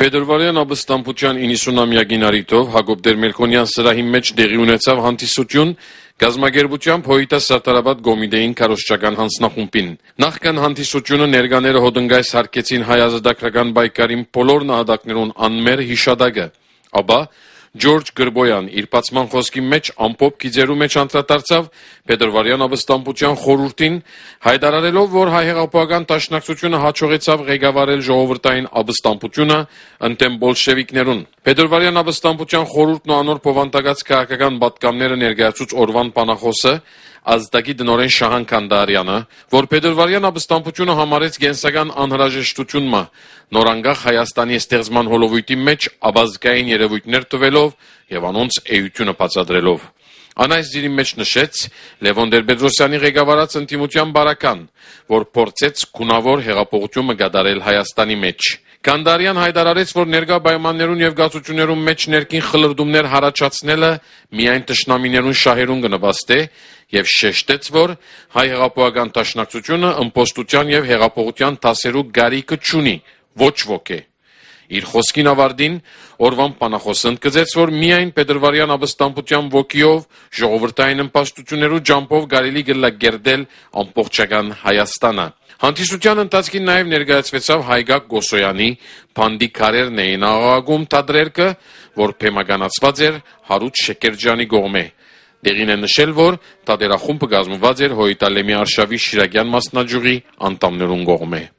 Փետրվարյան Աբստամբուջյան 90-ամյակին առիթով Հակոբ Դերմելքոնյան սրահի մեջ տեղի ունեցավ հանդիսություն Գազագերբությամբ Հոյիտաս Սարտարաբադ Գոմիդեին քարոզչական հանձնախումբին։ Նախքան հանդիսությունը ներկաները հոդնգայս հարկեցին հայ ազատագրական պայքարին բոլոր նահատակներուն անմեր հիշադակը։ Ապա Ջորջ Գրբոյան իր բացման խոսքի մեջ ամփոփ գիծերու մեջ անդրադարձավ Պետրվարյան Աբստամբուջյան խորհրդին, հայտարարելով, որ հայ հեղափոխական տաշնակցությունը հաջողեցավ ղեկավարել ժողովրդային Աբստամբուջյունը ընդդեմ բոլշևիկներուն։ Պետրվարյան Աբստամբուջյան խորհուրդն ու անոր փոխանցած քաղաքական պատգամները ներկայացուց Օրվան Պանախոսը ազդակի դնորեն Շահան Կանդարյանը, որ Պետրվարյան Աբստամբուջյունը համարեց գենսական անհրաժեշտությունը նորանգախ Հայաստանի ստեղծման հոլովույթի մեջ աբազգային երևույթներ տվելով կատարելով եւ անոնց էությունը բացադրելով։ Անայս դիրի մեջ նշեց Լևոն Դերբեդրոսյանի ղեկավարած ընդդիմության բարական, որ փորձեց գունավոր հեղափոխությունը գդարել Հայաստանի մեջ։ Գանդարյան հայտարարեց, որ ներկա պայմաններուն եւ գացություններուն մեջ ներքին խլրդումներ հարաճացնելը միայն ճշնամիներուն շահերուն կնվաստե եւ շեշտեց, որ հայ հեղափոխական տաշնակցությունը ըմբոստության եւ հեղափոխության դասերու գարիկը չունի, ոչ ոք է։ Իր խոսքին ավարդին օրվան Պանախոսն կծեց, որ միայն Պետրվարյան ապստամբության ոգիով ժողովրդային ըմբաստություններով ջամփով կարելի գլագերդել ամբողջական Հայաստանը։ Հանդիսության ընթացքին նաև ներկայացվեցավ Հայգակ Գոսոյանի «Փանդի քարերն էին աղաղակում» տադրերքը, որ բեմականացված էր Հարութ Շեկերջյանի կողմից։ Տեղին է նշել, որ տատերախումբը գազմված էր Հոյտալեմի Արշավի Շիրակյան մասնաճյուղի անդամներուն կողմից։